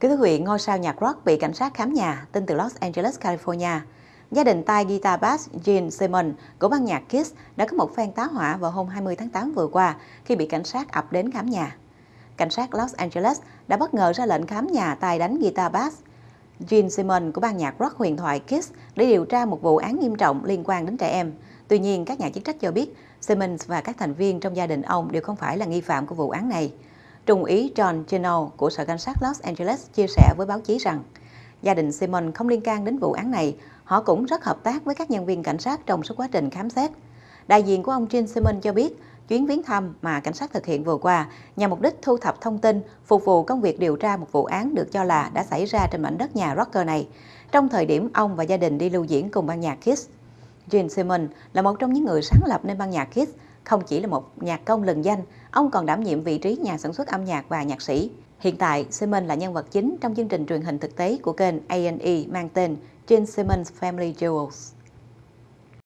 Kính thưa quý vị, ngôi sao nhạc rock bị cảnh sát khám nhà, tin từ Los Angeles, California. Gia đình tay guitar bass Gene Simmons của ban nhạc Kiss đã có một phen tá hỏa vào hôm 20 tháng 8 vừa qua khi bị cảnh sát ập đến khám nhà. Cảnh sát Los Angeles đã bất ngờ ra lệnh khám nhà tay đánh guitar bass Gene Simmons của ban nhạc rock huyền thoại Kiss để điều tra một vụ án nghiêm trọng liên quan đến trẻ em. Tuy nhiên, các nhà chức trách cho biết Simmons và các thành viên trong gia đình ông đều không phải là nghi phạm của vụ án này. Trung úy John Gino của Sở Cảnh sát Los Angeles chia sẻ với báo chí rằng gia đình Simon không liên can đến vụ án này, họ cũng rất hợp tác với các nhân viên cảnh sát trong suốt quá trình khám xét. Đại diện của ông Jim Simon cho biết, chuyến viếng thăm mà cảnh sát thực hiện vừa qua nhằm mục đích thu thập thông tin phục vụ công việc điều tra một vụ án được cho là đã xảy ra trên mảnh đất nhà rocker này, trong thời điểm ông và gia đình đi lưu diễn cùng ban nhạc Kiss. Jim Simon là một trong những người sáng lập nên ban nhạc Kiss không chỉ là một nhạc công lừng danh, ông còn đảm nhiệm vị trí nhà sản xuất âm nhạc và nhạc sĩ. Hiện tại, Simon là nhân vật chính trong chương trình truyền hình thực tế của kênh A&E mang tên Gene Simmons Family Jewels.